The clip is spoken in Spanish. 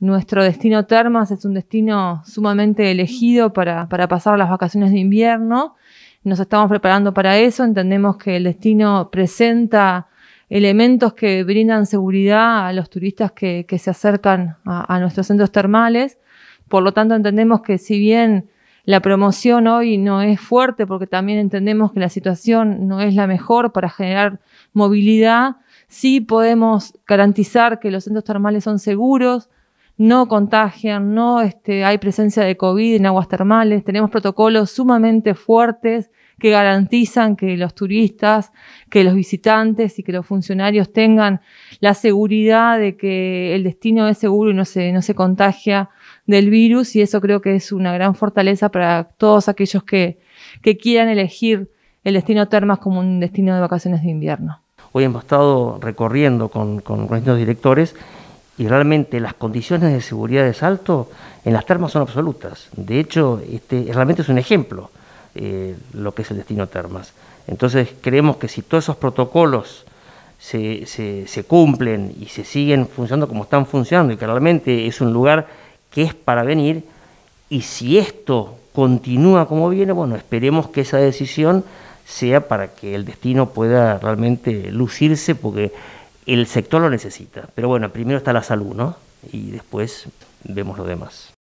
Nuestro destino Termas es un destino sumamente elegido para, pasar las vacaciones de invierno. Nos estamos preparando para eso. Entendemos que el destino presenta elementos que brindan seguridad a los turistas que, se acercan a, a, nuestros centros termales. Por lo tanto, entendemos que si bien la promoción hoy no es fuerte, porque también entendemos que la situación no es la mejor para generar movilidad, sí podemos garantizar que los centros termales son seguros, no contagian, no este, hay presencia de COVID en aguas termales, tenemos protocolos sumamente fuertes que garantizan que los turistas, que los visitantes y que los funcionarios tengan la seguridad de que el destino es seguro y no se, no se contagia del virus y eso creo que es una gran fortaleza para todos aquellos que, que quieran elegir el destino Termas como un destino de vacaciones de invierno. Hoy hemos estado recorriendo con, con, directores y realmente las condiciones de seguridad de salto en las termas son absolutas. De hecho, este, realmente es un ejemplo eh, lo que es el destino termas. Entonces creemos que si todos esos protocolos se, se, se, cumplen y se siguen funcionando como están funcionando y que realmente es un lugar que es para venir, y si esto continúa como viene, bueno, esperemos que esa decisión sea para que el destino pueda realmente lucirse, porque el sector lo necesita. Pero bueno, primero está la salud, ¿no? Y después vemos lo demás.